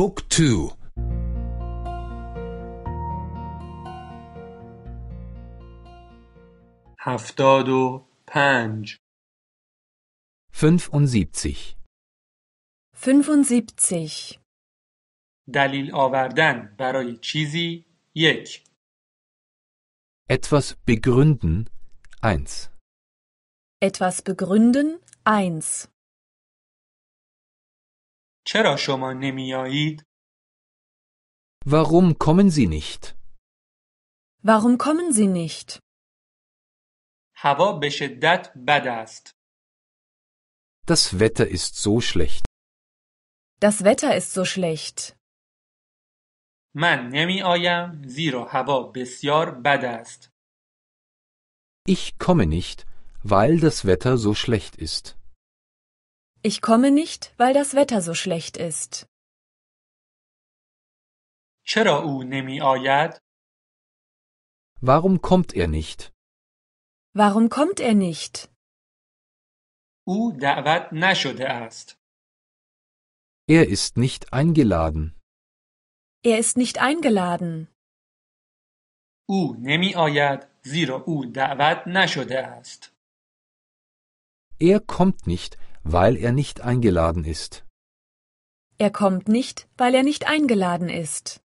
Book 2 هفتاد و پنج 75 75 دلیل آوردن برای چیزی یک Etwas begründen 1 Etwas begründen 1 چرا شما نمیایید؟ Warum kommen Sie nicht? Warum kommen Sie nicht? هوا به شدت بد است. Das Wetter ist so schlecht. Das Wetter ist so schlecht. من نمی آیم زیرا هوا بسیار بد است. Ich komme nicht, weil das Wetter so schlecht ist. Ich komme nicht, weil das Wetter so schlecht ist. چرا او نمی Warum kommt er nicht? Warum kommt er nicht? او دعوت نشده است. Er ist nicht eingeladen. Er ist nicht eingeladen. او نمی آید زیرا او دعوت نشده است. Er kommt nicht, weil er nicht eingeladen ist. Er kommt nicht, weil er nicht eingeladen ist.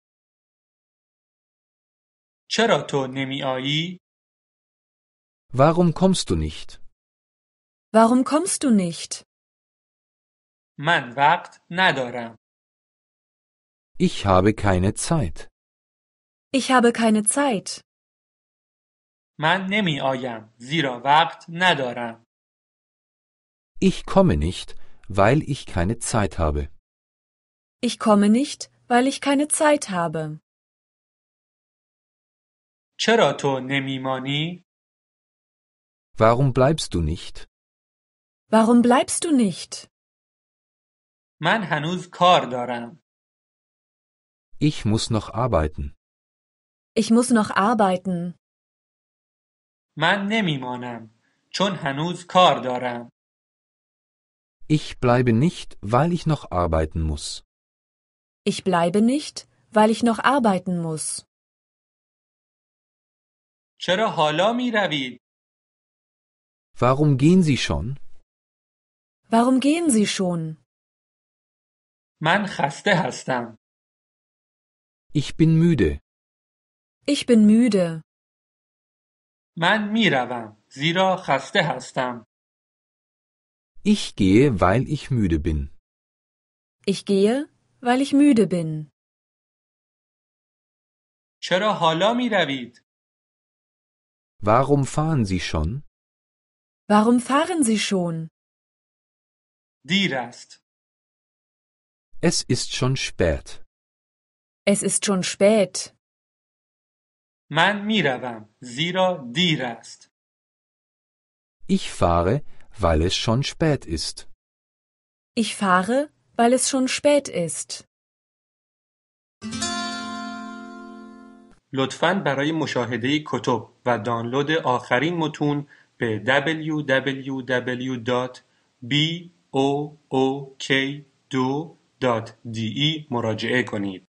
چرا تو نمیایی؟ Warum kommst du nicht? Warum kommst du nicht? Man wagt nadora. Ich habe keine Zeit. Ich habe keine Zeit. Man من نمیآیم زیرا wagt nadora. Ich komme nicht, weil ich keine Zeit habe. Ich komme nicht, weil ich keine Zeit habe. چرا تو نمیمانی؟ Warum bleibst du nicht? Warum bleibst du nicht? Man هنوز کار دارم. Ich muss noch arbeiten. Ich muss noch arbeiten. Man نمیمانم چون هنوز کار دارم. Ich bleibe nicht, weil ich noch arbeiten muss. Ich bleibe nicht, weil ich noch arbeiten muss. چرا حالا Warum gehen Sie schon? Warum gehen Sie schon? Man chaste hastam. Ich bin müde. Ich bin müde. من می روم زیرا خسته ich gehe, weil ich müde bin. Ich gehe, weil ich müde bin. چرا حالا Warum fahren Sie schon? Warum fahren Sie schon? Dirast. Es ist schon spät. Es ist schon spät. Man miravam, روم dirast. Ich fahre, weil es schon spät ist. Ich fahre, weil es schon spät ist. لطفا برای مشاهده کتب و دانلود آخرین متون به www.book2.de مراجعه کنید.